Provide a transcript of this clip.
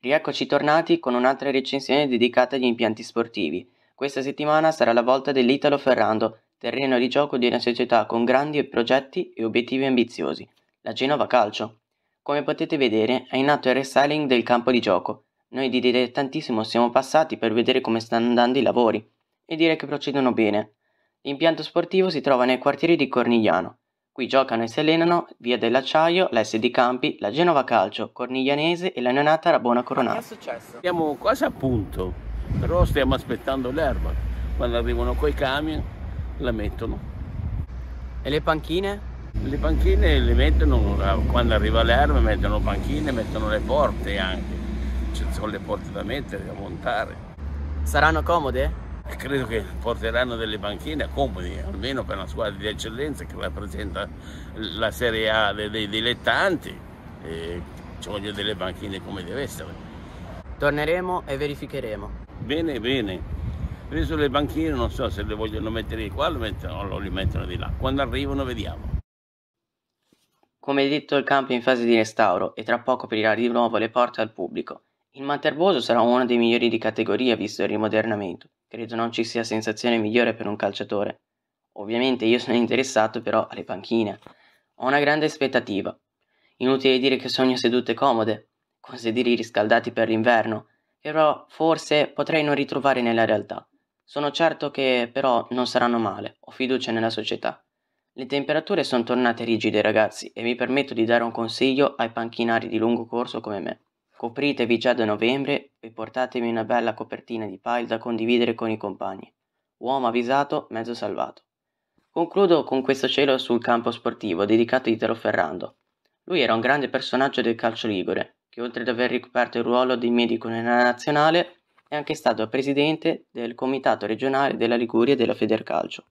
Rieccoci tornati con un'altra recensione dedicata agli impianti sportivi. Questa settimana sarà la volta dell'Italo Ferrando, terreno di gioco di una società con grandi progetti e obiettivi ambiziosi, la Genova Calcio. Come potete vedere è in atto il restyling del campo di gioco. Noi di dilettantissimo siamo passati per vedere come stanno andando i lavori e dire che procedono bene. L'impianto sportivo si trova nel quartiere di Cornigliano. Qui giocano e si allenano Via dell'Acciaio, la SD Campi, la Genova Calcio, Corniglianese e la neonata Rabona Coronata. Che è successo? Siamo quasi a punto, però stiamo aspettando l'erba. Quando arrivano quei camion la mettono. E le panchine? Le panchine le mettono, ah, quando arriva l'erba mettono panchine, mettono le porte anche. Ci sono le porte da mettere, da montare. Saranno comode? e credo che porteranno delle banchine comodi, almeno per una squadra di eccellenza che rappresenta la Serie A dei dilettanti, e ci vogliono delle banchine come deve essere. Torneremo e verificheremo. Bene, bene. Preso le banchine non so se le vogliono mettere di qua o le mettono di là. Quando arrivano vediamo. Come detto il campo è in fase di restauro e tra poco aprirà di nuovo le porte al pubblico. Il Manterboso sarà uno dei migliori di categoria visto il rimodernamento. Credo non ci sia sensazione migliore per un calciatore. Ovviamente io sono interessato però alle panchine. Ho una grande aspettativa. Inutile dire che sogno sedute comode, con sedili riscaldati per l'inverno, che però forse potrei non ritrovare nella realtà. Sono certo che però non saranno male, ho fiducia nella società. Le temperature sono tornate rigide ragazzi e mi permetto di dare un consiglio ai panchinari di lungo corso come me. Copritevi già da novembre e portatevi una bella copertina di pile da condividere con i compagni. Uomo avvisato, mezzo salvato. Concludo con questo cielo sul campo sportivo dedicato a Italo Ferrando. Lui era un grande personaggio del calcio ligure, che oltre ad aver ricoperto il ruolo di medico nella nazionale, è anche stato presidente del comitato regionale della Liguria e della Federcalcio.